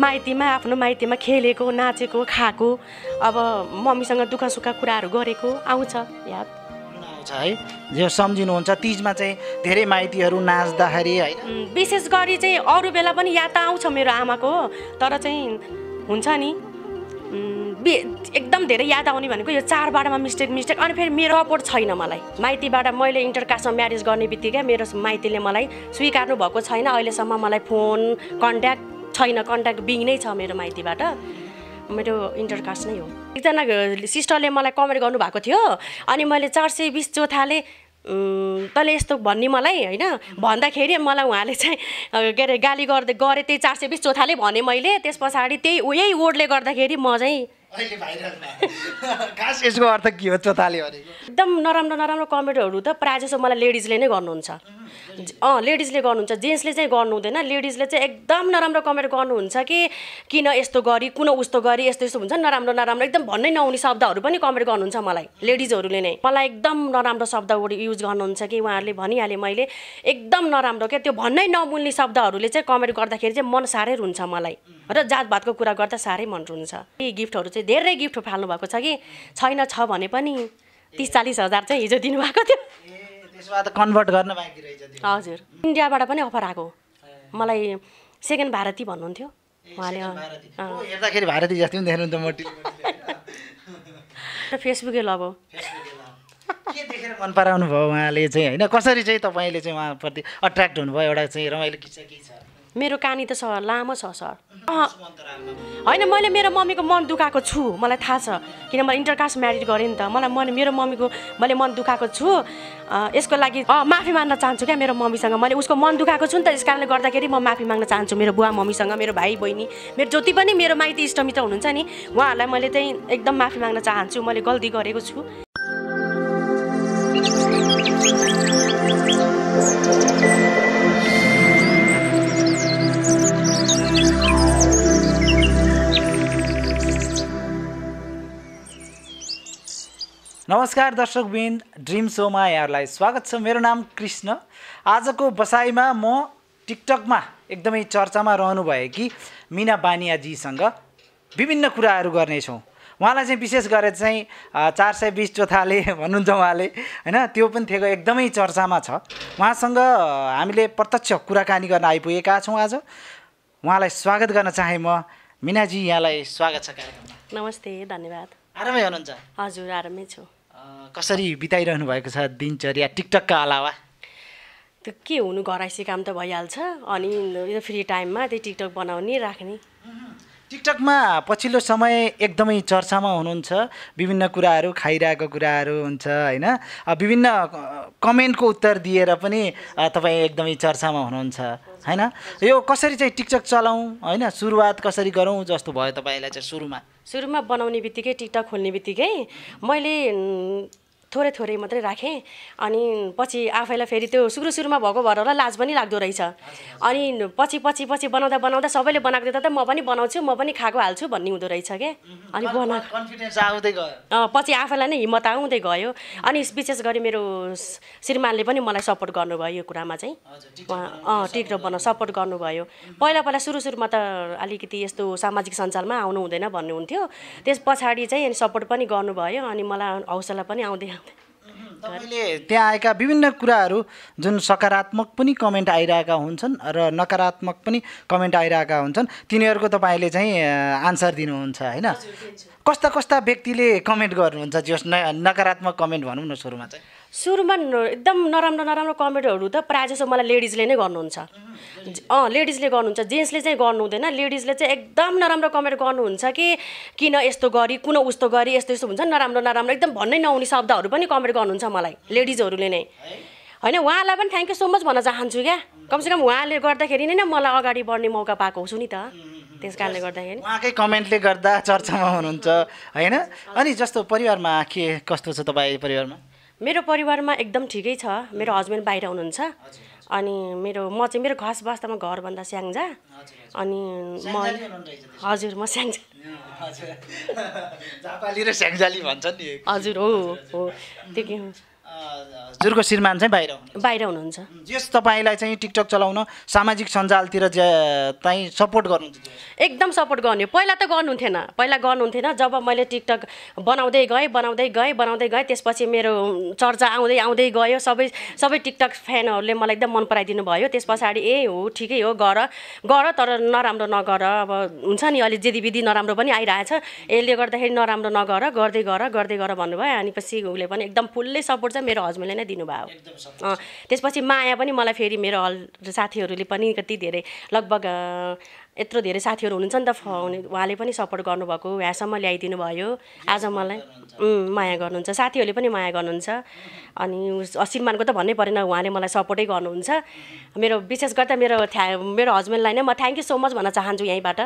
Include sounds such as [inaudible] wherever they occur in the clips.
माइतीमा आफ्नो माइतीमा खेलेको नाचेको खाएको अब मम्मीसँग दुःख सुख कुराहरू गरेको आउँछ याद आउँछ है जो सम्झिनुहुन्छ तिजमा चाहिँ धेरै माइतीहरू नाच्दाखेरि है विशेष गरी चाहिँ अरू बेला पनि याद त आउँछ मेरो आमाको तर चाहिँ हुन्छ नि एकदम धेरै याद आउने भनेको यो चाडबाडमा मिस्टेक मिस्टेक अनि फेरि मेरो अपोर्ट छैन मलाई माइतीबाट मैले इन्टर कास्टमा म्यारेज गर्ने बित्तिकै मेरो माइतीले मलाई स्वीकार्नु भएको छैन अहिलेसम्म मलाई फोन कन्ट्याक्ट छैन कन्ट्याक्ट बिङ नै छ मेरो माइतीबाट मेरो इन्टरकास्ट नै हो एकजना सिस्टरले मलाई कमेन्ट गर्नुभएको थियो अनि मैले चार सय बिस चौथाले तैँले यस्तो भन्ने मलाई होइन भन्दाखेरि मलाई उहाँले चाहिँ के अरे गाली गर्दै गरेँ त्यही चार सय बिस चौथाले भनेँ मैले त्यस पछाडि त्यही यही वर्डले गर्दाखेरि म चाहिँ [laughs] यसको अर्थ के हो चोथाले एकदम नराम्रो नराम्रो कमेन्टहरू त प्रायः जसो मलाई लेडिजले नै गर्नुहुन्छ अँ लेडिजले गर्नुहुन्छ जेन्ट्सले चाहिँ गर्नु हुँदैन लेडिजले चाहिँ एकदम नराम्रो कमेन्ट गर्नुहुन्छ कि किन यस्तो गरी कुन उस्तो गरी यस्तो यस्तो हुन्छ नराम्रो नराम्रो एकदम भन्नै नहुने शब्दहरू पनि कमेन्ट गर्नुहुन्छ मलाई लेडिजहरूले नै मलाई एकदम नराम्रो शब्द युज गर्नुहुन्छ कि उहाँहरूले भनिहालेँ मैले एकदम नराम्रो क्या त्यो भन्नै नमुल्ने शब्दहरूले चाहिँ कमेन्ट गर्दाखेरि चाहिँ मन साह्रै रुन्छ मलाई र जातभातको कुरा गर्दा साह्रै मन रुन्छ यी गिफ्टहरू चाहिँ धेरै गिफ्ट फाल्नु भएको छ कि छैन छ भने पनि तिस चालिस हजार चाहिँ हिजो दिनुभएको थियो त्यसबाट कन्भर्ट गर्न बाँकी रहेछ हजुर इन्डियाबाट पनि अफर आएको मलाई सेकेन्ड भारती भन्नुहुन्थ्यो उहाँले हेर्दाखेरि भारती जस्तै पनि देख्नुहुन्छ म फेसबुक लभ हो के देखेर मन पराउनु भयो उहाँले चाहिँ होइन कसरी चाहिँ तपाईँले चाहिँ उहाँप्रति अट्र्याक्ट हुनुभयो एउटा चाहिँ रमाइलो किस्सा के छ मेरो कानी त सर लामो छ सर होइन मैले मेरो मम्मीको मन दुखाएको छु मलाई थाहा छ किन मैले इन्टरकास्ट म्यारिड गरेँ नि त मलाई मन मेरो मम्मीको मैले मन दुखाएको छु यसको लागि माफी माग्न चाहन्छु क्या मेरो मम्मीसँग मैले उसको मन दुखाएको छु नि त यस कारणले गर्दाखेरि म माफी माग्न चाहन्छु मेरो बुवा मम्मीसँग मेरो भाइ बहिनी मेरो जति पनि मेरो माइती इष्टमित्र हुनुहुन्छ नि उहाँहरूलाई मैले चाहिँ एकदम माफी माग्न चाहन्छु मैले गल्ती गरेको छु नमस्कार दर्शकबिन ड्रिम सोमा यहाँहरूलाई स्वागत छ मेरो नाम कृष्ण आजको बसाइमा म टिकटकमा एकदमै चर्चामा रहनुभयो कि मिना बानियाजीसँग विभिन्न कुराहरू गर्नेछौँ उहाँलाई चाहिँ विशेष गरेर चाहिँ चार सय बिस चौथाले [laughs] भन्नुहुन्छ उहाँले होइन त्यो पनि थियो एकदमै चर्चामा छ उहाँसँग हामीले प्रत्यक्ष कुराकानी गर्न आइपुगेका छौँ आज उहाँलाई स्वागत गर्न चाहे म मिनाजी यहाँलाई स्वागत छ कार्यक्रममा नमस्ते धन्यवाद आरामै हुनुहुन्छ हजुर आरामै छु कसरी बिताइरहनु भएको छ दिनचर्या टिकटकका अलावा त्यो के हुनु घरैसी काम त भइहाल्छ अनि फ्री टाइममा त्यही टिकटक बनाउने राख्ने टिकटकमा पछिल्लो समय एकदमै चर्चामा हुनुहुन्छ विभिन्न कुराहरू खाइरहेको कुराहरू हुन्छ होइन विभिन्न कमेन्टको उत्तर दिएर पनि तपाईँ एकदमै चर्चामा हुनुहुन्छ होइन यो कसरी चाहिँ टिकटक चलाउँ होइन सुरुवात कसरी गरौँ जस्तो भयो तपाईँलाई चाहिँ सुरुमा सुरुमा बनाउने बित्तिकै टिकटक खोल्ने बित्तिकै मैले थोरै थोरै मात्रै राखेँ अनि पछि आफैलाई फेरि त्यो सुरु सुरुमा भएको भएर होला लाज पनि लाग्दो रहेछ अनि पछि पछि पछि बनाउँदा बनाउँदा सबैले बनाएको दिँदा त म पनि बनाउँछु म पनि खाएको हाल्छु भन्ने हुँदो रहेछ क्या अनि बना पछि आफैलाई नै हिम्मत आउँदै गयो अनि विशेष गरी मेरो श्रीमानले पनि मलाई सपोर्ट गर्नुभयो यो कुरामा चाहिँ टिक र बना सपोर्ट गर्नुभयो पहिला पहिला सुरु सुरुमा त अलिकति यस्तो सामाजिक सञ्जालमा आउनु हुँदैन भन्नुहुन्थ्यो त्यस पछाडि चाहिँ अनि सपोर्ट पनि गर्नुभयो अनि मलाई हौसला पनि आउँदै तपाईँले त्यहाँ आएका विभिन्न कुराहरू जुन सकारात्मक पनि कमेन्ट आइरहेका हुन्छन् र नकारात्मक पनि कमेन्ट आइरहेका हुन्छन् तिनीहरूको तपाईँले चाहिँ आन्सर दिनुहुन्छ होइन कस्ता कस्ता व्यक्तिले कमेन्ट गर्नुहुन्छ जस नकारात्मक कमेन्ट भनौँ न सुरुमा चाहिँ सुरुमा एकदम नराम्रो नराम्रो कमेन्टहरू त प्रायः जसो मलाई लेडिजले नै गर्नुहुन्छ अँ लेडिजले गर्नुहुन्छ जेन्ट्सले चाहिँ गर्नु हुँदैन लेडिजले चाहिँ एकदम नराम्रो कमेन्ट गर्नुहुन्छ कि किन यस्तो गरी कुन उस्तो गरी यस्तो यस्तो हुन्छ नराम्रो नराम्रो एकदम भन्नै नहुने शब्दहरू पनि कमेन्ट गर्नुहुन्छ मलाई लेडिजहरूले नै होइन उहाँलाई पनि थ्याङ्क यू सो मच भन्न चाहन्छु क्या कमसेकम उहाँले गर्दाखेरि नै मलाई अगाडि बढ्ने मौका पाएको छु नि त त्यस कारणले गर्दाखेरि उहाँकै कमेन्टले गर्दा चर्चामा हुनुहुन्छ होइन अनि जस्तो परिवारमा के कस्तो छ तपाईँ परिवारमा मेरो परिवारमा एकदम ठिकै छ मेरो हस्बेन्ड बाहिर हुनुहुन्छ अनि मेरो म चाहिँ मेरो खस बस्दामा घरभन्दा स्याङ्जा अनि म हजुर म स्याङ्जा हजुर [laughs] हो हो त्यो के श्रीमान चाहिँ बाहिर बाहिर हुनुहुन्छ जेस तपाईँलाई चाहिँ टिकटक चलाउन सामाजिक सञ्जालतिर चाहिँ सपोर्ट गर्नुहुन्छ एकदम सपोर्ट गर्ने पहिला त गर्नुहुन्थेन पहिला गर्नुहुन्थेन जब मैले टिकटक बनाउँदै गएँ बनाउँदै गएँ बनाउँदै गएँ त्यसपछि मेरो चर्चा आउँदै आउँदै गयो सबै सबै टिकटक फ्यानहरूले मलाई एकदम मन पराइदिनु भयो त्यस पछाडि ए हो ठिकै हो गर गर तर नराम्रो नगर अब हुन्छ नि अलिक जेदीविधि नराम्रो पनि आइरहेछ यसले गर्दाखेरि नराम्रो नगर गर्दै गर गर्दै गर भन्नुभयो अनि पछि उसले पनि एकदम फुल्ली सपोर्ट चाहिँ मेरो हस्बेन्डले नै दिनुभयो त्यसपछि माया पनि मलाई फेरि मेरो हल साथीहरूले पनि कति धेरै लगभग यत्रो धेरै साथीहरू हुनुहुन्छ नि त उहाँले पनि सपोर्ट गर्नुभएको यहाँसम्म ल्याइदिनु भयो आज मलाई माया गर्नुहुन्छ साथीहरूले पनि माया गर्नुहुन्छ अनि श्रीमानको त भन्नै परेन उहाँले मलाई सपोर्टै गर्नुहुन्छ मेरो विशेष गरेर मेरो थ्या मेरो हस्बेन्डलाई नै म थ्याङ्क यू सो मच भन्न चाहन्छु यहीँबाट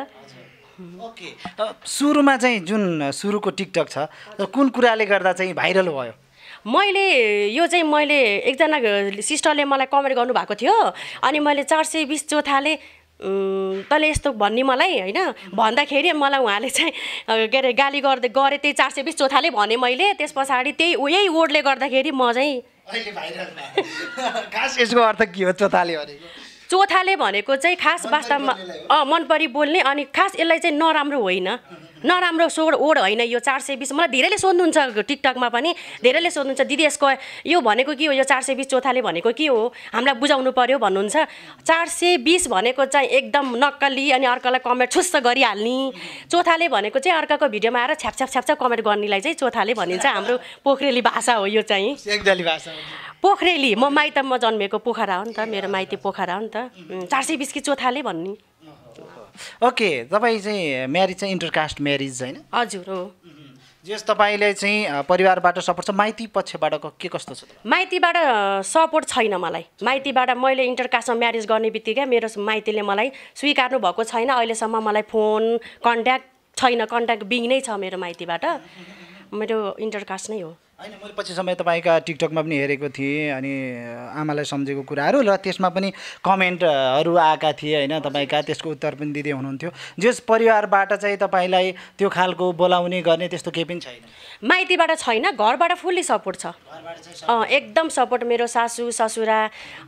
ओके सुरुमा चाहिँ जुन सुरुको टिकटक छ कुन कुराले गर्दा चाहिँ भाइरल भयो मैले यो चाहिँ मैले एकजना सिस्टरले मलाई कमेन्ट गर्नुभएको थियो अनि मैले चार सय बिस जोथाले तैँले यस्तो भन्ने मलाई होइन भन्दाखेरि मलाई उहाँले चाहिँ के अरे गाली गर्दै गरेँ त्यही चार सय बिस चौथाले भनेँ मैले त्यस पछाडि त्यही यही वर्डले गर्दाखेरि म चाहिँ [laughs] खास यसको अर्थ के हो चौथाले चोथाले भनेको चाहिँ खास वास्तवमा मन परी बोल्ने अनि खास यसलाई चाहिँ नराम्रो होइन नराम्रो सोड ओड होइन यो चार सय बिस मलाई धेरैले सोध्नुहुन्छ टिकटकमा पनि धेरैले सोध्नुहुन्छ दिदी यसको यो भनेको के हो यो चार सय बिस चौथाले भनेको के हो हामीलाई बुझाउनु पर्यो भन्नुहुन्छ चार सय बिस भनेको चाहिँ एकदम नक्कली अनि अर्कालाई कमेन्ट छुस्त गरिहाल्ने चौथाले भनेको चाहिँ अर्काको भिडियोमा आएर छ्याप छ्याप छ्यापछ्याप कमेन्ट गर्नेलाई चाहिँ चौथाले भनिन्छ हाम्रो पोखरेली भाषा हो यो चाहिँ पोखरेली म माइतमा जन्मेको पोखरा हो नि त मेरो माइती पोखरा हो नि त चार सय बिस कि चौथाले भन्ने ओके तपाईँ चाहिँ म्यारिज चाहिँ इन्टरकास्ट म्यारिज होइन हजुर हो जस तपाईँले चाहिँ परिवारबाट सपोर्ट छ माइती पक्षबाट के कस्तो छ माइतीबाट सपोर्ट छैन मलाई माइतीबाट मैले इन्टरकास्टमा म्यारिज गर्ने बित्तिकै मेरो माइतीले मलाई स्वीकार्नु भएको छैन अहिलेसम्म मलाई फोन कन्ट्याक्ट छैन कन्ट्याक्ट बिङ नै छ मेरो माइतीबाट मेरो इन्टरकास्ट नै हो होइन मैले पछि समय तपाईँका टिकटकमा पनि हेरेको थिएँ अनि आमालाई सम्झेको कुराहरू र त्यसमा पनि कमेन्टहरू आएका थिए होइन तपाईँका त्यसको उत्तर पनि दिँदै हुनुहुन्थ्यो जस परिवारबाट चाहिँ तपाईँलाई त्यो खालको बोलाउने गर्ने त्यस्तो केही पनि छैन माइतीबाट छैन घरबाट फुल्ली सपोर्ट छ एकदम सपोर्ट मेरो सासु ससुरा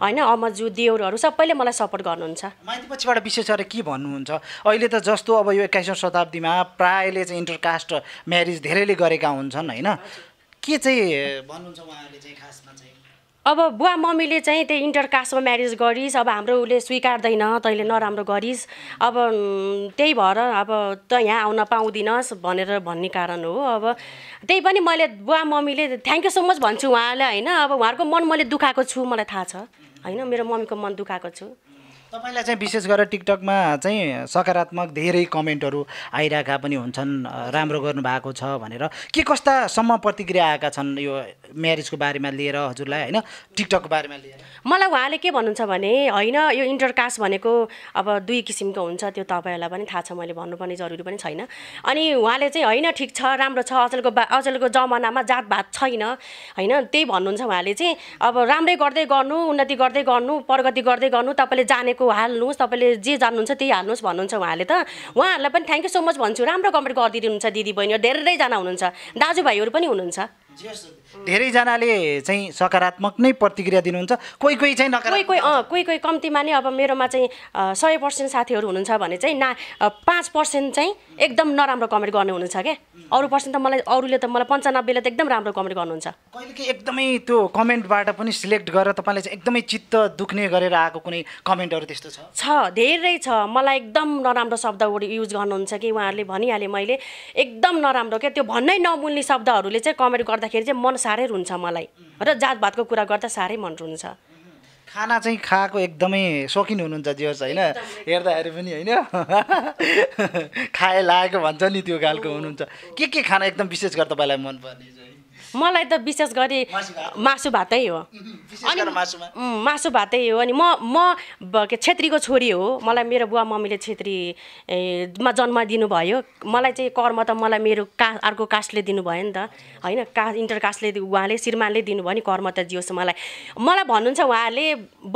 होइन अमजु देउरहरू सबैले मलाई सपोर्ट गर्नुहुन्छ माइती पछिबाट विशेष गरेर के भन्नुहुन्छ अहिले त जस्तो अब यो एक्काइसौँ शताब्दीमा प्रायले चाहिँ इन्टरकास्ट म्यारिज धेरैले गरेका हुन्छन् होइन के चाहिँ भन्नुहुन्छ उहाँहरूले चाहिँ खासमा चाहिँ अब बुवा मम्मीले चाहिँ त्यही इन्टर कास्टमा म्यारिज गरिस् अब हाम्रो उसले स्वीकार्दैन तैँले नराम्रो गरिस् अब त्यही भएर अब त यहाँ आउन पाउँदिनस् भनेर भन्ने कारण हो अब त्यही पनि मैले बुवा मम्मीले थ्याङ्क यू सो मच भन्छु उहाँलाई होइन अब उहाँहरूको मन मैले दुखाएको छु मलाई थाहा छ होइन मेरो मम्मीको मन दुखाएको छु तपाईँलाई चाहिँ विशेष गरेर टिकटकमा चाहिँ सकारात्मक धेरै कमेन्टहरू आइरहेका पनि हुन्छन् राम्रो गर्नुभएको छ भनेर के कस्तासम्म प्रतिक्रिया आएका छन् यो म्यारिजको बारेमा लिएर हजुरलाई होइन टिकटकको बारेमा लिएर मलाई उहाँले के भन्नुहुन्छ भने होइन यो इन्टरकास्ट भनेको अब दुई किसिमको हुन्छ त्यो तपाईँहरूलाई पनि थाहा छ मैले भन्नुपर्ने जरुरी पनि छैन अनि उहाँले चाहिँ होइन ठिक छ राम्रो छ अचेलको बा अचेलको जमानामा जातभात छैन होइन त्यही भन्नुहुन्छ उहाँले चाहिँ अब राम्रै गर्दै गर्नु उन्नति गर्दै गर्नु प्रगति गर्दै गर्नु तपाईँले जानेको हाल्नुहोस् तपाईँले जे जान्नुहुन्छ त्यही हाल्नुहोस् भन्नुहुन्छ उहाँले त उहाँहरूलाई पनि थ्याङ्क यू सो मच भन्छु राम्रो कमेन्ट गरिदिनुहुन्छ दिदीबहिनीहरू धेरैजना हुनुहुन्छ दाजुभाइहरू पनि हुनुहुन्छ धेरैजनाले चाहिँ सकारात्मक नै प्रतिक्रिया दिनुहुन्छ कोही कोही चाहिँ कोही कोही अँ कोही कोही कम्तीमा नै अब मेरोमा चाहिँ सय पर्सेन्ट साथीहरू हुनुहुन्छ भने चाहिँ ना पाँच पर्सेन्ट चाहिँ एकदम नराम्रो कमेन्ट गर्ने हुनुहुन्छ क्या अरू पर्सेन्ट त मलाई अरूले त मलाई पन्चानब्बेले त एकदम राम्रो कमेन्ट गर्नुहुन्छ कहिले एकदमै त्यो कमेन्टबाट पनि सिलेक्ट गरेर तपाईँले चाहिँ एकदमै चित्त दुख्ने गरेर आएको कुनै कमेन्टहरू त्यस्तो छ छ धेरै छ मलाई एकदम नराम्रो शब्द युज गर्नुहुन्छ कि उहाँहरूले भनिहालेँ मैले एकदम नराम्रो क्या त्यो भन्नै नमुल्ने शब्दहरूले चाहिँ कमेन्ट गर्दाखेरि चाहिँ मन साह्रै रुन्छ मलाई र जातभातको कुरा गर्दा साह्रै मन रुन्छ खाना चाहिँ खाएको एकदमै सोखिन हुनुहुन्छ जोस् होइन हेर्दाखेरि पनि होइन [laughs] खाए लागेको भन्छ नि त्यो खालको हुनुहुन्छ के के खाना एकदम विशेष गरेर तपाईँलाई मनपर्ने मलाई त विशेष गरी मासु भातै हो अनि मासु भातै हो अनि म म छेत्रीको छोरी हो मलाई मेरो बुवा मम्मीले छेत्रीमा जन्म दिनुभयो मलाई चाहिँ कर्म त मलाई मेरो का अर्को कास्टले दिनुभयो नि त होइन का इन्टर कास्टले उहाँले श्रीमानले दिनुभयो नि कर्म त जियोस् मलाई मलाई भन्नुहुन्छ उहाँले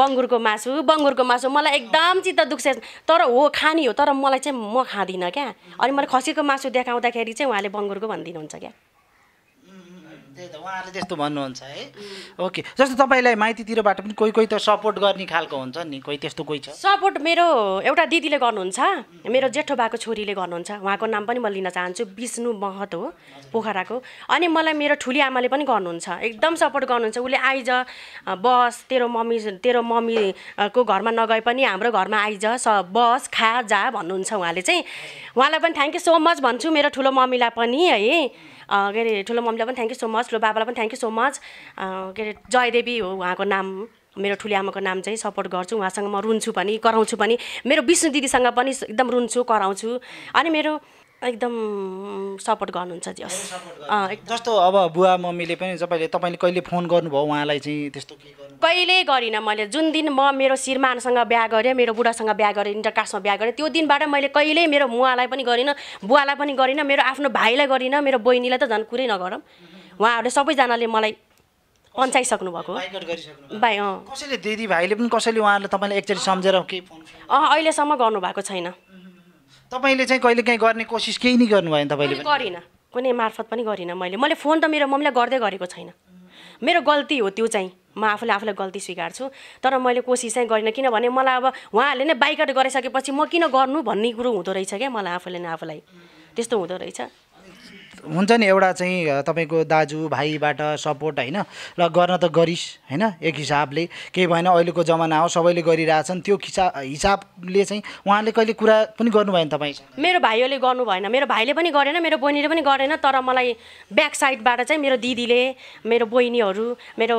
बङ्गुरको मासु बङ्गुरको मासु मलाई एकदम चित्त दुख्छ तर हो खाने हो तर मलाई चाहिँ म खाँदिनँ क्या अनि मलाई खसीको मासु देखाउँदाखेरि चाहिँ उहाँले बङ्गुरको भनिदिनुहुन्छ क्या त्यही उहाँहरूले त्यस्तो भन्नुहुन्छ है ओके जस्तो तपाईँलाई माइतीतिरबाट पनि कोही कोही त सपोर्ट गर्ने खालको हुन्छ नि कोही त्यस्तो कोही छ सपोर्ट मेरो एउटा दिदीले गर्नुहुन्छ मेरो जेठो भएको छोरीले गर्नुहुन्छ उहाँको नाम पनि म लिन चाहन्छु विष्णु महत हो पोखराको अनि मलाई मेरो ठुली आमाले पनि गर्नुहुन्छ एकदम सपोर्ट गर्नुहुन्छ उसले आइज बस तेरो मम्मी तेरो मम्मीको घरमा नगए पनि हाम्रो घरमा आइज स बस खा जा भन्नुहुन्छ उहाँले चाहिँ उहाँलाई पनि थ्याङ्क यू सो मच भन्छु मेरो ठुलो मम्मीलाई पनि है के अरे ठुलो मम्मीलाई पनि थ्याङ्क यू सो मच ठुलो बाबालाई पनि थ्याङ्क यू सो मच के अरे जयदेवी हो उहाँको नाम मेरो ठुली आमाको नाम चाहिँ सपोर्ट गर्छु उहाँसँग म रुन्छु पनि कराउँछु पनि मेरो विष्णु दिदीसँग पनि एकदम रुन्छु कराउँछु अनि मेरो एकदम सपोर्ट गर्नुहुन्छ जस जस्तो अब बुवा मम्मीले पनि तपाईँले तपाईँले कहिले फोन गर्नुभयो उहाँलाई चाहिँ त्यस्तो कहिले गरिनँ मैले जुन दिन म मेरो श्रीमानसँग बिहा गरेँ मेरो बुढासँग बिहा गरेँ इन्टरकास्टमा बिहा गरेँ त्यो दिनबाट मैले कहिल्यै मेरो मुवालाई पनि गरिनँ बुवालाई पनि गरिनँ मेरो आफ्नो भाइलाई गरिनँ मेरो बहिनीलाई त झन् कुरै नगरौँ उहाँहरूले सबैजनाले मलाई पन्चाइसक्नु भएको भाइ अँ कसैले दिदी भाइले पनि कसैले उहाँहरूले तपाईँले एकचोटि सम्झेर के अँ अहिलेसम्म गर्नुभएको छैन तपाईँले चाहिँ कहिले काहीँ गर्ने कोसिस केही नै गर्नु भएन तपाईँले गरिनँ कुनै मार्फत पनि गरिनँ मैले मैले फोन त मेरो मम्मीलाई गर्दै गरेको छैन मेरो गल्ती हो त्यो चाहिँ म आफूले आफूलाई गल्ती स्वीकार्छु तर मैले कोसिस चाहिँ गरिनँ किनभने मलाई अब उहाँहरूले नै बाइकट गरिसकेपछि म किन गर्नु भन्ने कुरो हुँदो रहेछ क्या मलाई आफूले नै आफूलाई त्यस्तो हुँदो रहेछ हुन्छ नि एउटा चाहिँ तपाईँको दाजु भाइबाट सपोर्ट होइन र गर्न त गरिस् होइन एक हिसाबले केही भएन अहिलेको जमाना हो सबैले गरिरहेछन् त्यो खिसा हिसाबले चाहिँ उहाँले कहिले कुरा पनि गर्नु भएन तपाईँ मेरो भाइले गर्नु भएन मेरो भाइले पनि गरेन मेरो बहिनीले पनि गरेन तर मलाई ब्याक साइडबाट चाहिँ मेरो दिदीले मेरो बहिनीहरू मेरो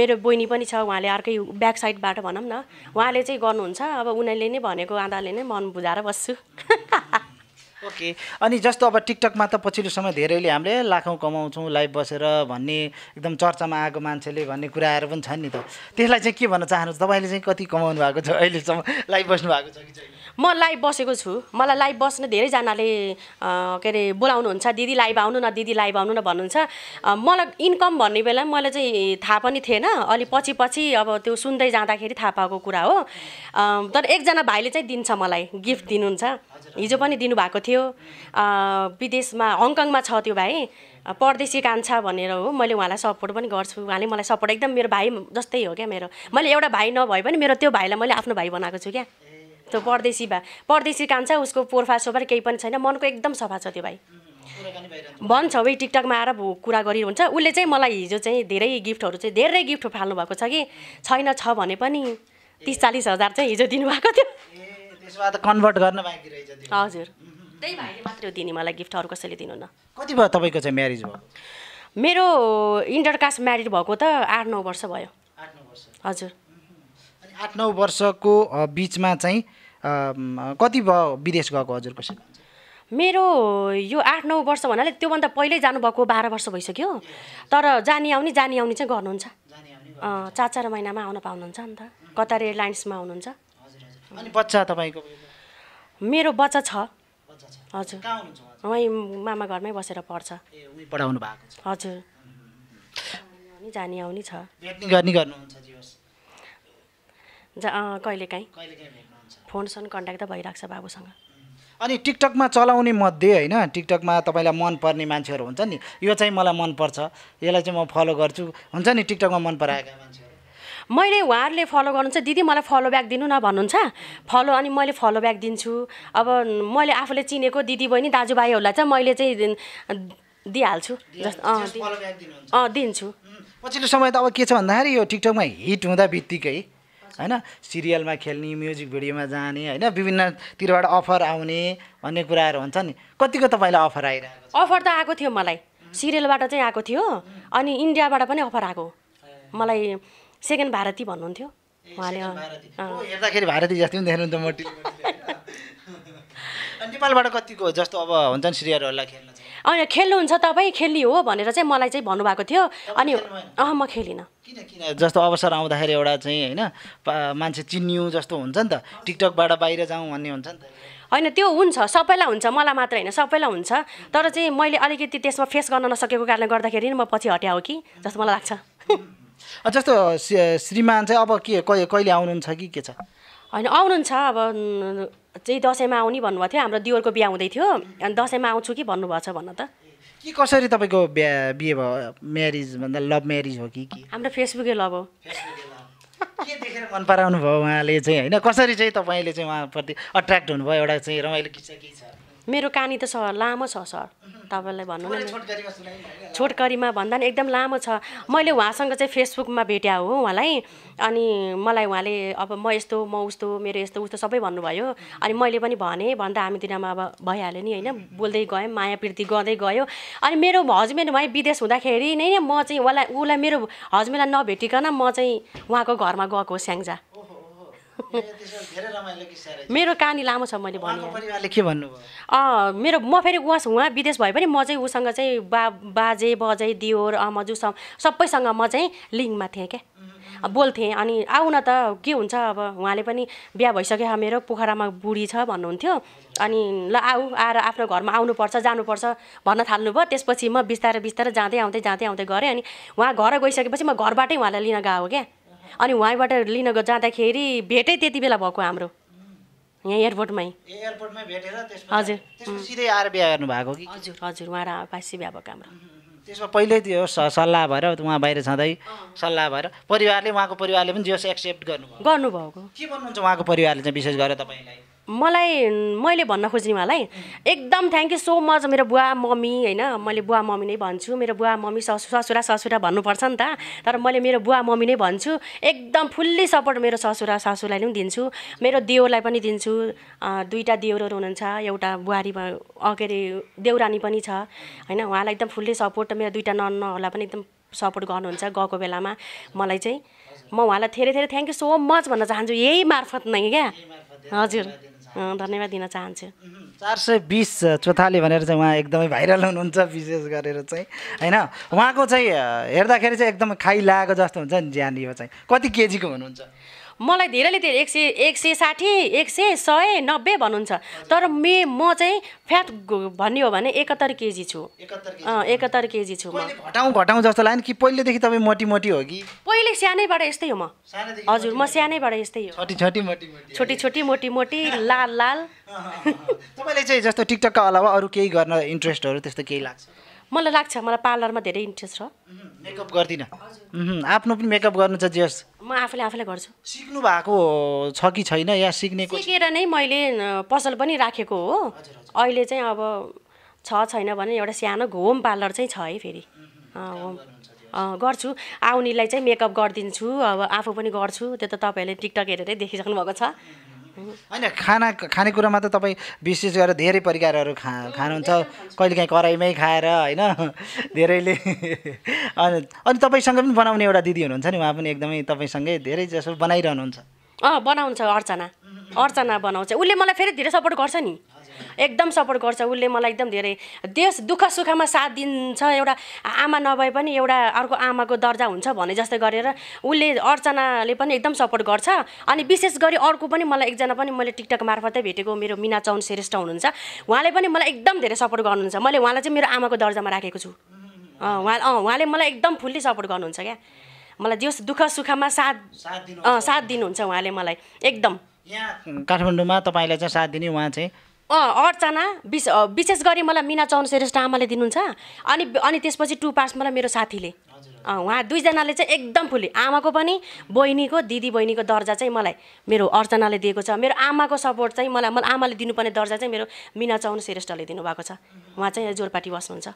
मेरो बहिनी पनि छ उहाँले अर्कै ब्याक साइडबाट भनौँ न उहाँले चाहिँ गर्नुहुन्छ अब उनीहरूले नै भनेको आधाले नै मन बुझाएर बस्छु [laughs] ओके अनि जस्तो अब टिकटकमा त पछिल्लो समय धेरैले हामीले लाखौँ कमाउँछौँ लाइभ बसेर भन्ने एकदम चर्चामा आएको मान्छेले भन्ने कुराहरू पनि छन् नि त त्यसलाई चाहिँ के भन्न चाहनुहुन्छ तपाईँले चाहिँ कति कमाउनु भएको छ अहिलेसम्म लाइभ बस्नु भएको छ कि म लाइभ बसेको छु मलाई लाइभ बस्न धेरैजनाले के अरे बोलाउनुहुन्छ दिदी लाइभ आउनु न दिदी लाइभ आउनु न भन्नुहुन्छ मलाई इन्कम भन्ने बेला मैले चाहिँ थाहा पनि थिएन अलि पछि पछि अब त्यो सुन्दै जाँदाखेरि थाहा पाएको कुरा हो तर एकजना भाइले चाहिँ दिन्छ मलाई गिफ्ट दिनुहुन्छ हिजो पनि दिनुभएको थियो थियो विदेशमा हङकङमा छ त्यो भाइ परदेशी कान्छा भनेर हो मैले उहाँलाई सपोर्ट पनि गर्छु उहाँले मलाई सपोर्ट एकदम मेरो भाइ जस्तै हो क्या मेरो मैले एउटा भाइ नभए पनि मेरो त्यो भाइलाई मैले आफ्नो भाइ बनाएको छु क्या त्यो परदेशी भा परदेशी कान्छा उसको पोर्फा सोफा केही पनि छैन मनको एकदम सफा छ त्यो भाइ भन्छ भाइ टिकटकमा आएर कुरा गरिरहन्छ उसले चाहिँ मलाई हिजो चाहिँ धेरै गिफ्टहरू चाहिँ धेरै गिफ्ट फाल्नु भएको छ कि छैन छ भने पनि तिस चालिस हजार चाहिँ हिजो दिनुभएको थियो हजुर त्यही भाइले मात्रै हो दिने मलाई गिफ्ट अरू कसैले दिनुहुन्न कति भयो तपाईँको चाहिँ म्यारिज भयो मेरो इन्टरकास्ट म्यारिड भएको त आठ नौ वर्ष भयो हजुर आठ नौ वर्षको बिचमा चाहिँ कति भयो विदेश गएको हजुर कसै मेरो यो आठ नौ वर्ष भन्नाले त्योभन्दा पहिल्यै जानुभएको बाह्र वर्ष भइसक्यो तर जाने आउने जाने आउने चाहिँ गर्नुहुन्छ चार चार महिनामा आउन पाउनुहुन्छ नि त कतार एयरलाइन्समा आउनुहुन्छ अनि बच्चा तपाईँको मेरो बच्चा छ हजुर उहीँ मामा घरमै बसेर पढ्छ पढाउनु भएको छ हजुर जाने आउने छ कहिलेकाहीँ फोनसन कन्ट्याक्ट त भइरहेको छ बाबुसँग अनि टिकटकमा चलाउने मध्ये होइन टिकटकमा तपाईँलाई मनपर्ने मान्छेहरू हुन्छ नि यो चाहिँ मलाई मनपर्छ यसलाई चाहिँ म फलो गर्छु हुन्छ नि टिकटकमा मन पराएका मान्छे मैले उहाँहरूले फलो गर्नुहुन्छ दिदी मलाई फलो ब्याक दिनु न भन्नुहुन्छ फलो अनि मैले फलो ब्याक दिन्छु अब मैले आफूले चिनेको दिदी बहिनी दाजुभाइहरूलाई चाहिँ मैले चाहिँ दिइहाल्छु अँ दिन्छु पछिल्लो समय त अब के छ भन्दाखेरि यो टिकटकमा हिट हुँदा बित्तिकै होइन सिरियलमा खेल्ने म्युजिक भिडियोमा जाने होइन विभिन्नतिरबाट अफर आउने भन्ने कुराहरू हुन्छ नि कतिको तपाईँलाई अफर आइरहेको अफर त आएको थियो मलाई सिरियलबाट चाहिँ आएको थियो अनि इन्डियाबाट पनि अफर आएको मलाई सेकेन्ड भारती भन्नुहुन्थ्यो उहाँले हेर्दाखेरि भारती जस्तै पनि देख्नुहुन्छ म नेपालबाट कतिको जस्तो अब हुन्छ नि खेल्न होइन खेल्नुहुन्छ तपाईँ खेल्ने हो भनेर चाहिँ मलाई चाहिँ भन्नुभएको थियो अनि अँ म खेलिनँ किन किन जस्तो अवसर आउँदाखेरि एउटा चाहिँ होइन मान्छे चिन्यु जस्तो हुन्छ नि त टिकटकबाट बाहिर जाउँ भन्ने हुन्छ नि त होइन त्यो हुन्छ सबैलाई हुन्छ मलाई मात्र होइन सबैलाई हुन्छ तर चाहिँ मैले अलिकति त्यसमा फेस गर्न नसकेको कारणले गर्दाखेरि म पछि हट्याएँ कि जस्तो मलाई लाग्छ जस्तो श्रीमान चाहिँ अब के कहिले आउनुहुन्छ कि के छ होइन आउनुहुन्छ अब चाहिँ दसैँमा आउने भन्नुभएको थियो हाम्रो दिवरको बिहा हुँदै थियो अनि दसैँमा आउँछु कि भन्नुभएको छ भन्न त के कसरी तपाईँको बिहा बिहे भयो म्यारिज भन्दा लभ म्यारिज हो कि के हाम्रो फेसबुकै लभ हो के देखेर मन पराउनु भयो उहाँले चाहिँ होइन कसरी चाहिँ तपाईँले चाहिँ उहाँप्रति अट्र्याक्ट हुनुभयो एउटा चाहिँ रमाइलो किस्सा के छ मेरो कानी त सर लामो छ सर तपाईँलाई भन्नु न छोटकरीमा भन्दा नि एकदम लामो छ मैले उहाँसँग चाहिँ फेसबुकमा भेट्या हो उहाँलाई अनि मलाई उहाँले अब म यस्तो म उस्तो मेरो यस्तो उस्तो सबै भन्नुभयो अनि मैले पनि भनेँ भन्दा हामी दिनमा अब भइहाल्यो नि होइन बोल्दै गयौँ माया प्रीति गर्दै गयो अनि मेरो हस्बेन्ड भाइ विदेश हुँदाखेरि नै म चाहिँ उहाँलाई उसलाई मेरो हस्बेन्डलाई नभेटिकन म चाहिँ उहाँको घरमा गएको स्याङ्जा मेरो कहानी लामो छ मैले भने के भन्नुभयो मेरो म फेरि उहाँ उहाँ विदेश भए पनि म चाहिँ उसँग चाहिँ बा बाजे बजै दियोर मजुसँग सबैसँग म चाहिँ लिङ्कमा थिएँ क्या बोल्थेँ अनि आउ न त के हुन्छ अब उहाँले पनि बिहा भइसक्यो मेरो पोखरामा बुढी छ भन्नुहुन्थ्यो अनि ल आऊ आएर आफ्नो घरमा आउनुपर्छ जानुपर्छ भन्न थाल्नुभयो त्यसपछि म बिस्तारै बिस्तारै जाँदै आउँदै जाँदै आउँदै गरेँ अनि उहाँ घर गइसकेपछि म घरबाटै उहाँलाई लिन गएको क्या अनि उहाँबाट लिन जाँदाखेरि भेटै त्यति बेला भएको हाम्रो यहाँ एयरपोर्टमै एयरपोर्टमै भेटेर हजुर सिधै आएर बिहा गर्नु भएको कि हजुर हजुर उहाँ पासी बिहा भएको हाम्रो त्यसमा पहिल्यै त्यो सल्लाह भएर उहाँ बाहिर छँदै सल्लाह भएर परिवारले उहाँको परिवारले पनि जस एक्सेप्ट गर्नु गर्नुभएको के भन्नुहुन्छ उहाँको परिवारले चाहिँ विशेष गरेर तपाईँलाई मलाई मैले भन्न खोज्ने उहाँलाई एकदम थ्याङ्क यू सो मच मेरो बुवा मम्मी होइन मैले बुवा मम्मी नै भन्छु मेरो बुवा मम्मी ससु ससुरा ससुरा भन्नुपर्छ नि त तर मैले मेरो बुवा मम्मी नै भन्छु एकदम फुल्ली सपोर्ट मेरो ससुरा ससुरालाई पनि दिन्छु मेरो देउरलाई पनि दिन्छु दुईवटा देउरहरू हुनुहुन्छ एउटा बुहारी के अरे देउरानी पनि छ होइन उहाँलाई एकदम फुल्ली सपोर्ट मेरो दुईवटा नन्नहरूलाई पनि एकदम सपोर्ट गर्नुहुन्छ गएको बेलामा मलाई चाहिँ म उहाँलाई धेरै धेरै थ्याङ्क यू सो मच भन्न चाहन्छु यही मार्फत नै क्या हजुर धन्यवाद दिन चाहन्छु चार सय बिस चोथाले भनेर चाहिँ उहाँ एकदमै भाइरल हुनुहुन्छ विशेष गरेर चाहिँ होइन उहाँको चाहिँ हेर्दाखेरि चाहिँ एकदम खाइ लागेको जस्तो हुन्छ नि ज्यान यो चाहिँ कति केजीको हुनुहुन्छ मलाई धेरैले धेरै एक सय एक सय साठी एक सय सय नब्बे भन्नुहुन्छ तर मे म चाहिँ फ्याट भन्ने हो भने एकहत्तर केजी छु अँ एकहत्तर केजी छु म घटाउँ घटाउँ जस्तो लाग्यो कि पहिलेदेखि तपाईँ मोटी मोटी हो कि पहिले सानैबाट यस्तै हो म हजुर म सानैबाट यस्तै हो छोटी छोटी मोटी मोटी लाल लाल [laughs] तपाईँले चाहिँ जस्तो टिकटकका अलावा अरू केही गर्न इन्ट्रेस्टहरू त्यस्तो केही लाग्छ मलाई लाग्छ मलाई पार्लरमा धेरै इन्ट्रेस्ट छ मेकअप गर्दिनँ आफ्नो पनि मेकअप गर्नु छ जेस म आफूले आफूले गर्छु सिक्नु भएको छ कि छैन या सिक्ने सिकेर नै मैले पसल पनि राखेको हो अहिले चाहिँ अब छ छैन भने एउटा सानो होम पार्लर चाहिँ छ है फेरि होम गर्छु आउनेलाई चाहिँ मेकअप गरिदिन्छु अब आफू पनि गर्छु त्यो त तपाईँहरूले टिकटक हेरेरै देखिसक्नु भएको छ होइन खाना खानेकुरामा त तपाईँ विशेष गरेर धेरै परिकारहरू खा खानुहुन्छ कहिलेकाहीँ कराईमै खाएर होइन धेरैले अनि अनि तपाईँसँग पनि बनाउने एउटा दिदी हुनुहुन्छ नि उहाँ पनि एकदमै तपाईँसँगै धेरै जसो बनाइरहनुहुन्छ अँ बनाउँछ अर्चना अर्चना बनाउँछ उसले मलाई फेरि धेरै सपोर्ट गर्छ नि एकदम सपोर्ट गर्छ उसले मलाई एकदम धेरै देश दुःख सुखमा साथ दिन्छ एउटा आमा नभए पनि एउटा अर्को आमाको दर्जा हुन्छ भने जस्तै गरेर उसले अर्चनाले पनि एकदम सपोर्ट गर्छ अनि विशेष गरी अर्को पनि मलाई एकजना पनि मैले टिकटक मार्फतै भेटेको मेरो मिना चौन श्रेष्ठ हुनुहुन्छ उहाँले पनि मलाई एकदम धेरै सपोर्ट गर्नुहुन्छ मैले उहाँलाई चाहिँ मेरो आमाको दर्जामा राखेको छु उहाँ अँ उहाँले मलाई एकदम फुल्ली सपोर्ट गर्नुहुन्छ क्या मलाई जस दुःख सुखमा साथ साथ दिनुहुन्छ उहाँले मलाई एकदम काठमाडौँमा तपाईँलाई चाहिँ साथ दिने उहाँ चाहिँ अर्चना विश विशेष गरी मलाई मिना चौन श्रेष्ठ आमाले दिनुहुन्छ अनि अनि त्यसपछि टु पास मलाई मेरो साथीले उहाँ दुईजनाले चाहिँ एकदम फुले आमाको पनि बहिनीको दिदी बहिनीको दर्जा चाहिँ मलाई मेरो अर्चनाले दिएको छ मेरो आमाको सपोर्ट चाहिँ मलाई मलाई आमाले दिनुपर्ने दर्जा चाहिँ मेरो मिना चौन श्रेष्ठले दिनुभएको छ उहाँ चाहिँ जोरपाटी बस्नुहुन्छ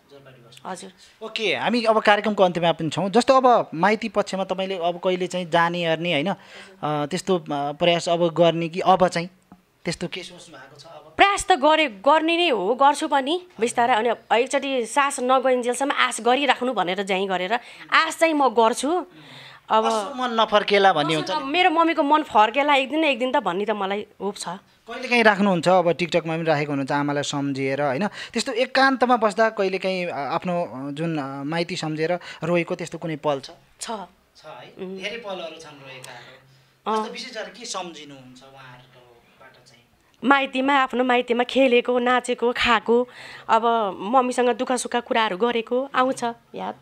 हजुर ओके हामी अब कार्यक्रमको अन्त्यमा पनि छौँ जस्तो अब माइती पक्षमा तपाईँले अब कहिले चाहिँ जाने हेर्ने होइन त्यस्तो प्रयास अब गर्ने कि अब चाहिँ त्यस्तो के सोच्नु भएको छ अब प्रयास त गरे गर्ने नै हो गर्छु पनि बिस्तारै अनि एकचोटि सास नगइन्जेलसम्म आश गरिराख्नु भनेर चाहिँ गरेर आश चाहिँ म गर्छु अब मन नफर्केला भन्ने हुन्छ मेरो मम्मीको मन फर्केला एक दिन एक दिन त भन्ने त मलाई होप छ कहिलेकाहीँ राख्नुहुन्छ अब टिकटकमा पनि राखेको हुनुहुन्छ आमालाई सम्झिएर होइन त्यस्तो एकान्तमा बस्दा कहिलेकाहीँ आफ्नो जुन माइती सम्झेर रोएको त्यस्तो कुनै पल छ छ है धेरै पलहरू छन् रोएका विशेष के सम्झिनुहुन्छ उहाँहरू माइतीमा आफ्नो माइतीमा खेलेको नाचेको खाएको अब मम्मीसँग दुःख सुख कुराहरू गरेको आउँछ याद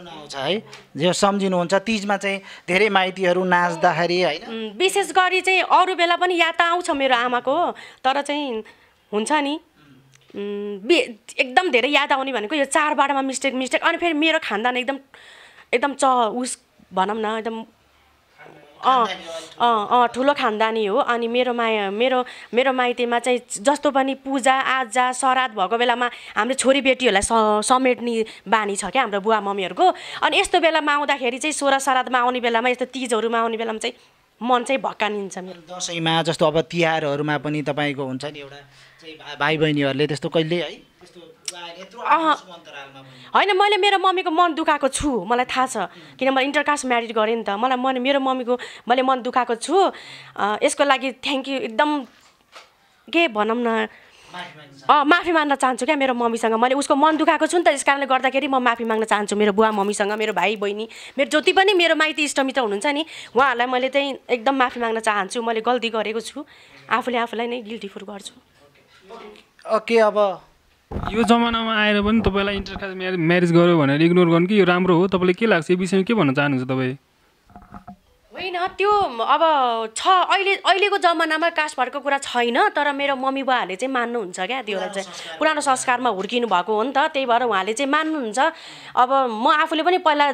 आउँछ है जो सम्झिनुहुन्छ तिजमा चाहिँ धेरै माइतीहरू नाच्दाखेरि होइन विशेष गरी चाहिँ अरू बेला पनि याद त आउँछ मेरो आमाको तर चाहिँ हुन्छ नि एकदम धेरै याद आउने भनेको यो चाडबाडमा मिस्टेक मिस्टेक अनि फेरि मेरो खानदान एकदम एकदम च उस भनौँ न एकदम अँ अँ अँ ठुलो खानदानी हो अनि मेरो माया मेरो मेरो माइतीमा चाहिँ जस्तो पनि पूजा आजा श्राद्ध भएको बेलामा हाम्रो छोरी बेटीहरूलाई स समेट्ने बानी छ क्या हाम्रो बुवा मम्मीहरूको अनि यस्तो बेलामा आउँदाखेरि चाहिँ सोह्र श्राद्धमा आउने बेलामा यस्तो तिजहरूमा आउने बेलामा चाहिँ मन चाहिँ भक्कानिन्छ मेरो दसैँमा जस्तो अब तिहारहरूमा पनि तपाईँको हुन्छ नि एउटा भाइ बहिनीहरूले त्यस्तो कहिले है होइन मैले मेरो मम्मीको मन दुखाएको छु मलाई थाहा छ किन मैले इन्टरकास्ट म्यारिड गरेँ नि त मलाई मन मेरो मम्मीको मैले मन दुखाएको छु यसको लागि थ्याङ्क यू एकदम के भनौँ न अँ माफी माग्न चाहन्छु क्या मेरो मम्मीसँग मैले उसको मन दुखाएको छु नि त यस कारणले गर्दाखेरि म माफी माग्न चाहन्छु मेरो बुवा मम्मीसँग मेरो भाइ बहिनी मेरो जति पनि मेरो माइती इष्टमित्र हुनुहुन्छ नि उहाँहरूलाई मैले चाहिँ एकदम माफी माग्न चाहन्छु मैले गल्ती गरेको छु आफूले आफूलाई नै गिल्टी फुल गर्छु ओके अब यो जमानामा आएर पनि तपाईँलाई इन्टरकास्ट म्यारेज म्यारेज गऱ्यो भनेर इग्नोर गर्नु कि यो राम्रो हो तपाईँले के लाग्छ यो विषयमा के भन्न चाहनुहुन्छ तपाईँ होइन त्यो अब छ अहिले अहिलेको जमानामा कास्ट भरको कुरा छैन तर मेरो मम्मी बुवाहरूले चाहिँ मान्नुहुन्छ क्या त्यो चाहिँ पुरानो संस्कारमा हुर्किनु भएको हो नि त त्यही भएर उहाँले चाहिँ मान्नुहुन्छ अब म आफूले पनि पहिला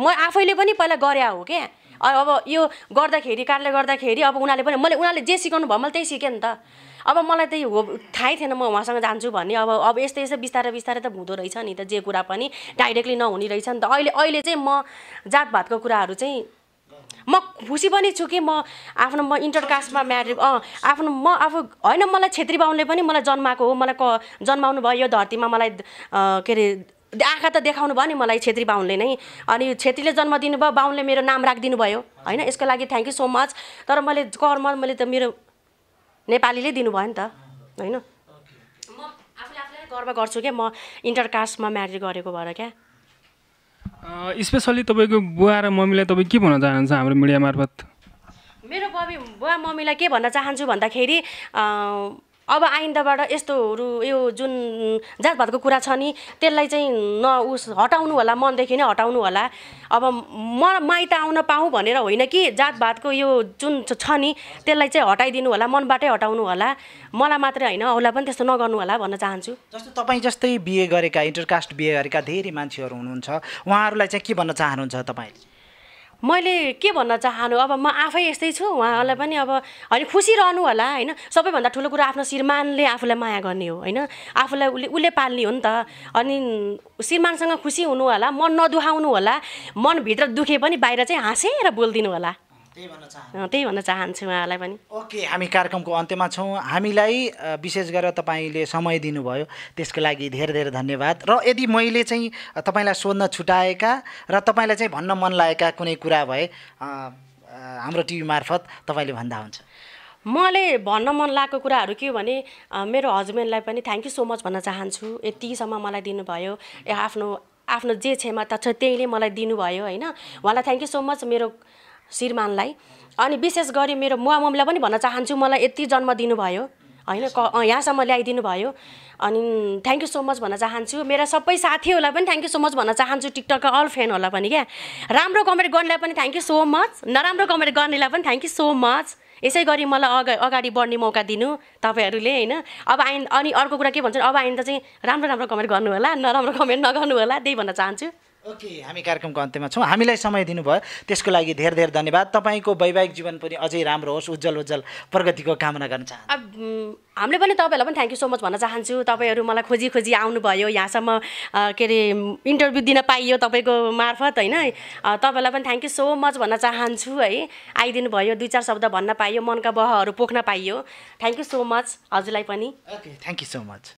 म आफैले पनि पहिला गरे हो क्या अब यो गर्दाखेरि कारणले गर्दाखेरि अब उनीहरूले पनि मैले उनीहरूले जे सिकाउनु भयो मैले त्यही सिकेँ नि त अब मलाई त्यही हो थाहै थिएन म उहाँसँग जान्छु भन्ने अब अब यस्तै यस्तै बिस्तारै बिस्तारै त हुँदो रहेछ नि त जे कुरा पनि डाइरेक्टली नहुने रहेछ नि त अहिले अहिले चाहिँ म जातभातको कुराहरू चाहिँ म खुसी पनि छु कि म आफ्नो म इन्टरकास्टमा म्यारिड अँ आफ्नो म आफू होइन मलाई छेत्री बाहुनले पनि मलाई जन्माएको हो मलाई क जन्माउनु भयो यो धरतीमा मलाई के अरे आँखा त देखाउनु भयो नि मलाई छेत्री बाहुनले नै अनि छेत्रीले जन्म दिनुभयो बाहुनले मेरो नाम राखिदिनु भयो होइन यसको लागि थ्याङ्क यू सो मच तर मैले कर्म मैले त मेरो नेपालीले दिनुभयो नि त होइन म आफूले गर्व गर्छु क्या म इन्टर कास्टमा म्यारिज गरेको भएर क्या स्पेसल्ली तपाईँको बुवा र मम्मीलाई तपाईँ के भन्न चाहनुहुन्छ हाम्रो मिडिया मार्फत मेरो बबी बुवा मम्मीलाई के भन्न चाहन्छु भन्दाखेरि अब आइन्दाबाट यस्तोहरू यो जुन जातपातको कुरा छ नि त्यसलाई चाहिँ न उस हटाउनु होला मनदेखि नै हटाउनु होला अब म माइत आउन पाऊँ भनेर होइन कि जातभातको यो जुन छ नि त्यसलाई चाहिँ हटाइदिनु होला मनबाटै हटाउनु होला मलाई मात्रै होइन अरूलाई पनि त्यस्तो नगर्नु होला भन्न चाहन्छु जस्तो तपाईँ जस्तै बिए गरेका इन्टरकास्ट बिए गरेका धेरै मान्छेहरू हुनुहुन्छ उहाँहरूलाई चाहिँ के भन्न चाहनुहुन्छ तपाईँले मैले के भन्न चाहनु अब म आफै यस्तै छु उहाँहरूलाई पनि अब अनि खुसी रहनु होला होइन सबैभन्दा ठुलो कुरो आफ्नो श्रीमानले आफूलाई माया गर्ने हो होइन आफूलाई उसले उसले पाल्ने हो नि त अनि श्रीमानसँग खुसी हुनु होला मन नदुखाउनु होला मनभित्र दुखे पनि बाहिर चाहिँ हाँसेर बोलिदिनु होला त्यही भन्न चाहन्छु उहाँलाई पनि ओके हामी कार्यक्रमको अन्त्यमा छौँ हामीलाई विशेष गरेर तपाईँले समय दिनुभयो त्यसको लागि धेरै धेरै धन्यवाद र यदि मैले चाहिँ तपाईँलाई सोध्न छुट्याएका र तपाईँलाई चाहिँ भन्न मन लागेका कुनै कुरा भए हाम्रो टिभी मार्फत तपाईँले भन्दा हुन्छ मलाई भन्न मन लागेको कुराहरू के हो भने मेरो हस्बेन्डलाई पनि थ्याङ्क यू सो मच भन्न चाहन्छु यतिसम्म मलाई दिनुभयो आफ्नो आफ्नो जे क्षमता छ त्यहीले मलाई दिनुभयो होइन उहाँलाई थ्याङ्क यू सो मच मेरो श्रीमानलाई अनि विशेष गरी मेरो मुवा मम्मीलाई पनि भन्न चाहन्छु मलाई यति जन्म दिनुभयो होइन क यहाँसम्म ल्याइदिनु भयो अनि थ्याङ्क यू सो मच भन्न चाहन्छु मेरा सबै साथीहरूलाई पनि थ्याङ्क यू सो मच भन्न चाहन्छु टिकटकका अल फ्यानहरूलाई पनि क्या राम्रो कमेन्ट गर्नेलाई पनि थ्याङ्क यू सो मच नराम्रो कमेन्ट गर्नेलाई पनि थ्याङ्क यू सो मच यसै गरी मलाई अगा अगाडि बढ्ने मौका दिनु तपाईँहरूले होइन अब आइन अनि अर्को कुरा के भन्छ अब आइन त चाहिँ राम्रो राम्रो कमेन्ट गर्नु होला नराम्रो कमेन्ट नगर्नु होला त्यही भन्न चाहन्छु ओके okay, हामी कार्यक्रमको अन्त्यमा छौँ हामीलाई समय दिनुभयो त्यसको लागि धेरै धेरै धन्यवाद तपाईँको वैवाहिक जीवन पनि अझै राम्रो होस् उज्जवल उज्जवल प्रगतिको कामना गर्न चाहन्छु अब हामीले पनि तपाईँहरूलाई पनि थ्याङ्क यू सो मच भन्न चाहन्छु तपाईँहरू मलाई खोजी खोजी आउनुभयो यहाँसम्म के अरे इन्टरभ्यू दिन पाइयो तपाईँको मार्फत होइन तपाईँलाई पनि थ्याङ्क यू सो मच भन्न चाहन्छु है आइदिनु भयो दुई चार शब्द भन्न पाइयो मनका बहहरू पोख्न पाइयो थ्याङ्क यू सो मच हजुरलाई पनि okay thank you so much